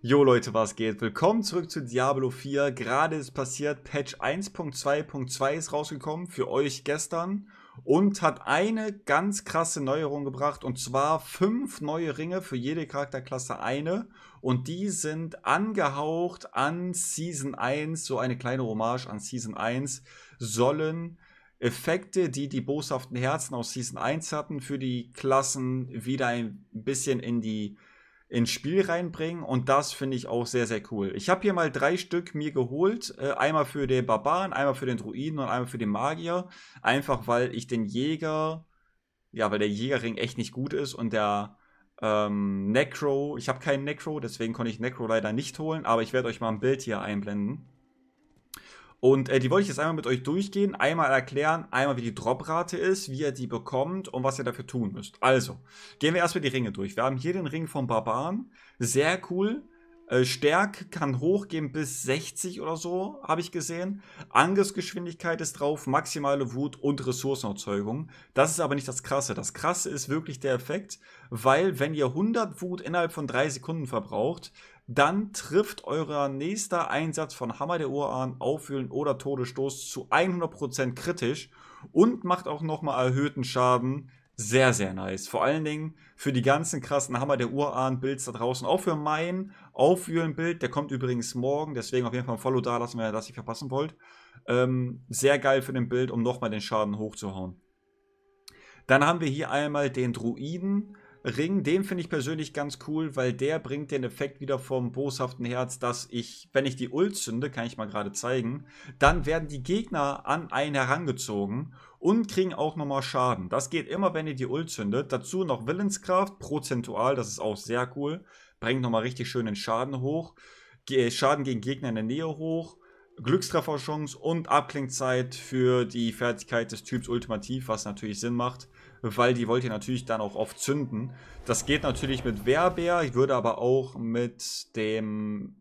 Jo Leute, was geht? Willkommen zurück zu Diablo 4. Gerade ist passiert, Patch 1.2.2 ist rausgekommen für euch gestern und hat eine ganz krasse Neuerung gebracht und zwar fünf neue Ringe für jede Charakterklasse eine und die sind angehaucht an Season 1, so eine kleine Hommage an Season 1, sollen Effekte, die die boshaften Herzen aus Season 1 hatten, für die Klassen wieder ein bisschen in die ins Spiel reinbringen und das finde ich auch sehr, sehr cool. Ich habe hier mal drei Stück mir geholt, äh, einmal für den Barbaren, einmal für den Druiden und einmal für den Magier, einfach weil ich den Jäger, ja, weil der Jägerring echt nicht gut ist und der ähm, Necro, ich habe keinen Necro, deswegen konnte ich Necro leider nicht holen, aber ich werde euch mal ein Bild hier einblenden. Und äh, die wollte ich jetzt einmal mit euch durchgehen, einmal erklären, einmal wie die Droprate ist, wie ihr die bekommt und was ihr dafür tun müsst. Also, gehen wir erstmal die Ringe durch. Wir haben hier den Ring vom Barbaren, sehr cool. Äh, Stärk kann hochgehen bis 60 oder so, habe ich gesehen. Angriffsgeschwindigkeit ist drauf, maximale Wut und Ressourcenerzeugung. Das ist aber nicht das Krasse. Das Krasse ist wirklich der Effekt, weil wenn ihr 100 Wut innerhalb von 3 Sekunden verbraucht, dann trifft euer nächster Einsatz von Hammer der Urahn, Aufwühlen oder Todesstoß zu 100% kritisch und macht auch nochmal erhöhten Schaden. Sehr, sehr nice. Vor allen Dingen für die ganzen krassen Hammer der Urahn-Builds da draußen. Auch für mein auffühlen bild der kommt übrigens morgen, deswegen auf jeden Fall ein Follow da lassen, wenn ihr das nicht verpassen wollt. Ähm, sehr geil für den Bild, um nochmal den Schaden hochzuhauen. Dann haben wir hier einmal den Druiden Ring, den finde ich persönlich ganz cool, weil der bringt den Effekt wieder vom boshaften Herz, dass ich, wenn ich die Ult zünde, kann ich mal gerade zeigen, dann werden die Gegner an einen herangezogen und kriegen auch nochmal Schaden. Das geht immer, wenn ihr die Ult zündet. Dazu noch Willenskraft, prozentual, das ist auch sehr cool. Bringt nochmal richtig schön den Schaden hoch. Schaden gegen Gegner in der Nähe hoch. Glückstrefferchance und Abklingzeit für die Fertigkeit des Typs Ultimativ, was natürlich Sinn macht weil die wollt ihr natürlich dann auch oft zünden. Das geht natürlich mit Werbeer, ich würde aber auch mit dem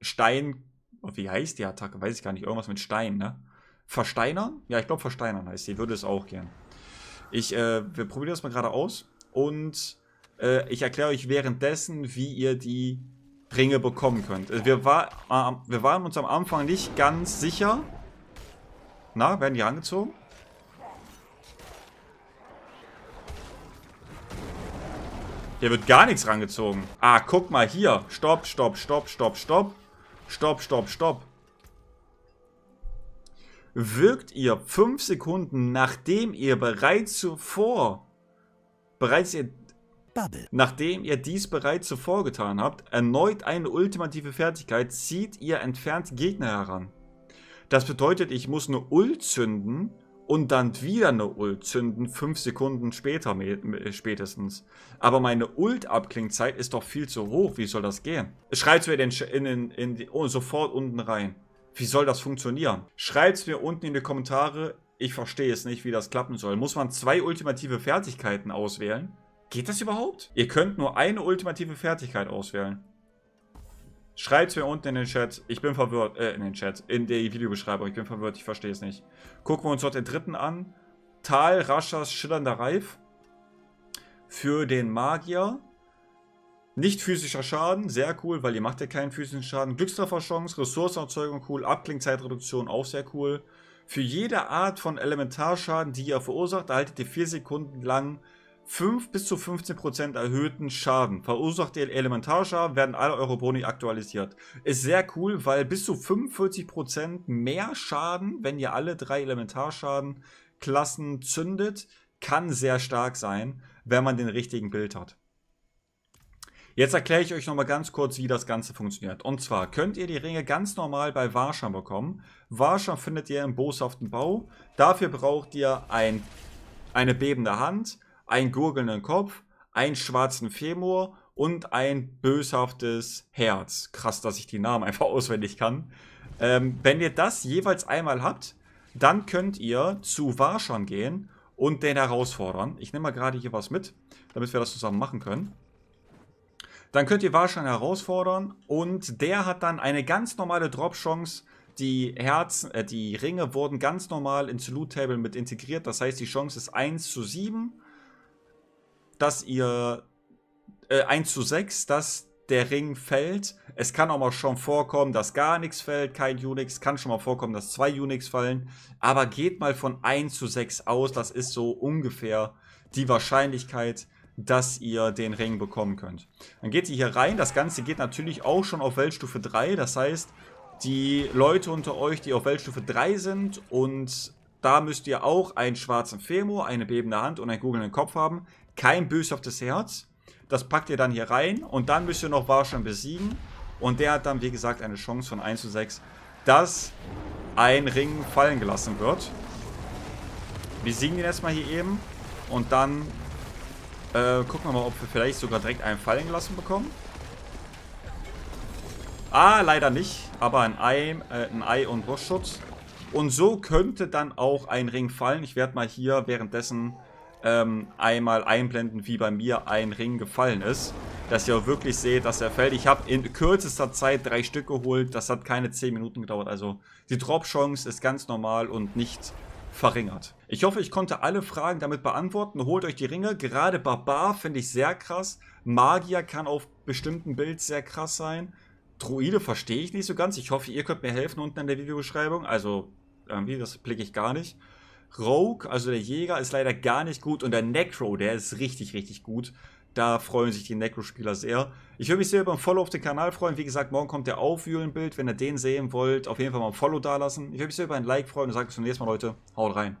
Stein, wie heißt die Attacke? Weiß ich gar nicht, irgendwas mit Stein, ne? Versteinern? Ja, ich glaube Versteinern heißt die, würde es auch gern. Ich, äh, wir probieren das mal gerade aus und äh, ich erkläre euch währenddessen, wie ihr die Ringe bekommen könnt. Also wir, war, äh, wir waren uns am Anfang nicht ganz sicher. Na, werden die angezogen? Hier wird gar nichts rangezogen. Ah, guck mal hier. Stopp, stopp, stopp, stopp, stopp. Stopp, stopp, stopp. Wirkt ihr 5 Sekunden, nachdem ihr bereits zuvor, bereits ihr, Bubble. nachdem ihr dies bereits zuvor getan habt, erneut eine ultimative Fertigkeit, zieht ihr entfernt Gegner heran. Das bedeutet, ich muss eine Ult zünden, und dann wieder eine Ult zünden, fünf Sekunden später spätestens. Aber meine Ult-Abklingzeit ist doch viel zu hoch, wie soll das gehen? Schreibt es mir den in, in, in die, oh, sofort unten rein. Wie soll das funktionieren? Schreibt es mir unten in die Kommentare, ich verstehe es nicht, wie das klappen soll. Muss man zwei ultimative Fertigkeiten auswählen? Geht das überhaupt? Ihr könnt nur eine ultimative Fertigkeit auswählen. Schreibt es mir unten in den Chat. Ich bin verwirrt. Äh, in den Chat. In der Videobeschreibung. Ich bin verwirrt. Ich verstehe es nicht. Gucken wir uns dort den dritten an. Tal Raschas schillernder Reif. Für den Magier. Nicht physischer Schaden, sehr cool, weil ihr macht ja keinen physischen Schaden. Glückstrefferchance, Ressourcenerzeugung cool, Abklingzeitreduktion auch sehr cool. Für jede Art von Elementarschaden, die ihr verursacht, erhaltet ihr 4 Sekunden lang 5 bis zu 15% erhöhten Schaden. Verursacht ihr Elementarschaden, werden alle eure Boni aktualisiert. Ist sehr cool, weil bis zu 45% mehr Schaden, wenn ihr alle drei Elementarschadenklassen zündet, kann sehr stark sein, wenn man den richtigen Bild hat. Jetzt erkläre ich euch nochmal ganz kurz, wie das Ganze funktioniert. Und zwar könnt ihr die Ringe ganz normal bei Warscham bekommen. Warscham findet ihr im boshaften Bau. Dafür braucht ihr ein, eine bebende Hand einen gurgelnden Kopf, einen schwarzen Femur und ein böshaftes Herz. Krass, dass ich die Namen einfach auswendig kann. Ähm, wenn ihr das jeweils einmal habt, dann könnt ihr zu Warschan gehen und den herausfordern. Ich nehme mal gerade hier was mit, damit wir das zusammen machen können. Dann könnt ihr Warschan herausfordern und der hat dann eine ganz normale Drop-Chance. Die Herzen, äh, die Ringe wurden ganz normal ins Loot-Table mit integriert. Das heißt, die Chance ist 1 zu 7 dass ihr äh, 1 zu 6, dass der Ring fällt. Es kann auch mal schon vorkommen, dass gar nichts fällt, kein Unix. Kann schon mal vorkommen, dass zwei Unix fallen. Aber geht mal von 1 zu 6 aus. Das ist so ungefähr die Wahrscheinlichkeit, dass ihr den Ring bekommen könnt. Dann geht ihr hier rein. Das Ganze geht natürlich auch schon auf Weltstufe 3. Das heißt, die Leute unter euch, die auf Weltstufe 3 sind und da müsst ihr auch einen schwarzen Femur, eine bebende Hand und einen googelnden Kopf haben. Kein böshaftes Herz. Das packt ihr dann hier rein und dann müsst ihr noch Warschan besiegen. Und der hat dann, wie gesagt, eine Chance von 1 zu 6, dass ein Ring fallen gelassen wird. Wir Besiegen den erstmal hier eben. Und dann äh, gucken wir mal, ob wir vielleicht sogar direkt einen fallen gelassen bekommen. Ah, leider nicht. Aber ein Ei, äh, ein Ei und Brustschutz. Und so könnte dann auch ein Ring fallen. Ich werde mal hier währenddessen ähm, einmal einblenden, wie bei mir ein Ring gefallen ist. Dass ihr auch wirklich seht, dass er fällt. Ich habe in kürzester Zeit drei Stück geholt. Das hat keine 10 Minuten gedauert. Also die Drop-Chance ist ganz normal und nicht verringert. Ich hoffe, ich konnte alle Fragen damit beantworten. Holt euch die Ringe. Gerade Barbar finde ich sehr krass. Magier kann auf bestimmten Bild sehr krass sein. Druide verstehe ich nicht so ganz. Ich hoffe, ihr könnt mir helfen unten in der Videobeschreibung. Also irgendwie, das blicke ich gar nicht. Rogue, also der Jäger, ist leider gar nicht gut. Und der Necro, der ist richtig, richtig gut. Da freuen sich die Necro-Spieler sehr. Ich würde mich sehr über ein Follow auf den Kanal freuen. Wie gesagt, morgen kommt der Aufwühlen-Bild. Wenn ihr den sehen wollt, auf jeden Fall mal ein Follow dalassen. Ich würde mich sehr über ein Like freuen und sage bis zum nächsten Mal, Leute. Haut rein.